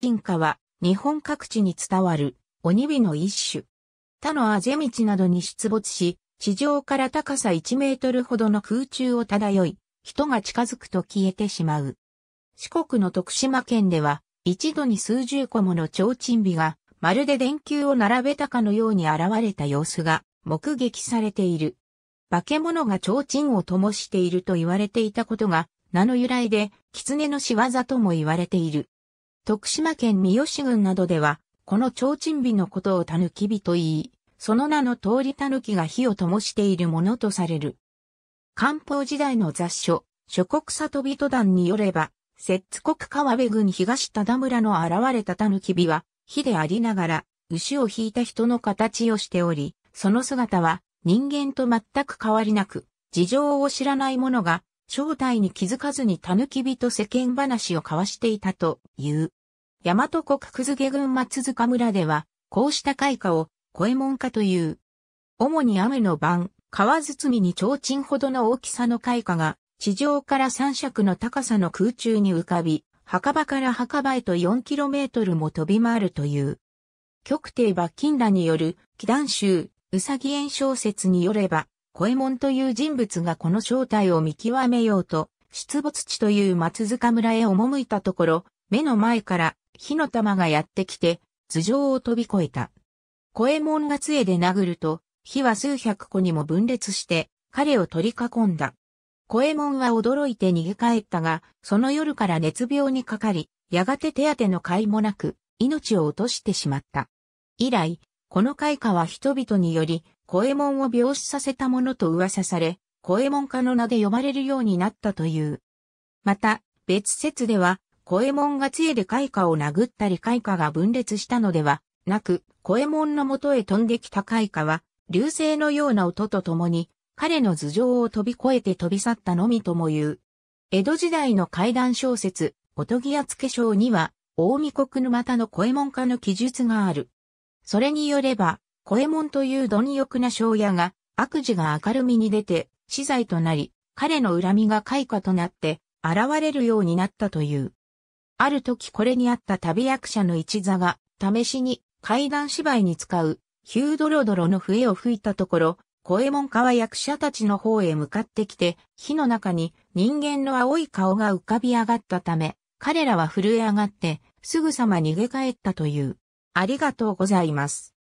金貨は日本各地に伝わる鬼火の一種。他のあぜ道などに出没し、地上から高さ1メートルほどの空中を漂い、人が近づくと消えてしまう。四国の徳島県では、一度に数十個もの蝶灯火が、まるで電球を並べたかのように現れた様子が目撃されている。化け物が蝶灯を灯していると言われていたことが、名の由来で、狐の仕業とも言われている。徳島県三好郡などでは、この提灯火のことをたぬき火と言い、その名の通りたぬきが火を灯しているものとされる。漢方時代の雑書、諸国里人団によれば、摂津国川辺郡東田田村の現れた狸火は、火でありながら、牛を引いた人の形をしており、その姿は人間と全く変わりなく、事情を知らない者が正体に気づかずに狸火と世間話を交わしていたという。大和国久津郡松塚村では、こうした開花を、小衛門花という。主に雨の晩、川包みに提灯ほどの大きさの開花が、地上から三尺の高さの空中に浮かび、墓場から墓場へと4トルも飛び回るという。極帝馬金らによる、祈願集、うさぎ園小説によれば、小衛門という人物がこの正体を見極めようと、出没地という松塚村へ赴いたところ、目の前から火の玉がやってきて、頭上を飛び越えた。小右衛門が杖で殴ると、火は数百個にも分裂して、彼を取り囲んだ。小右衛門は驚いて逃げ帰ったが、その夜から熱病にかかり、やがて手当ての甲斐もなく、命を落としてしまった。以来、この開花は人々により、小右衛門を病死させたものと噂され、小右衛門家の名で呼ばれるようになったという。また、別説では、小右衛門が杖で開花を殴ったり開花が分裂したのではなく、小右衛門の元へ飛んできた開花は、流星のような音とともに、彼の頭上を飛び越えて飛び去ったのみとも言う。江戸時代の怪談小説、おとぎやつけ章には、大見国沼田の小衛門家の記述がある。それによれば、小右衛門という貪欲な庄屋が、悪事が明るみに出て、死罪となり、彼の恨みが開花となって、現れるようになったという。ある時これにあった旅役者の一座が、試しに階段芝居に使う、ヒュードロドロの笛を吹いたところ、小右門家は役者たちの方へ向かってきて、火の中に人間の青い顔が浮かび上がったため、彼らは震え上がって、すぐさま逃げ帰ったという。ありがとうございます。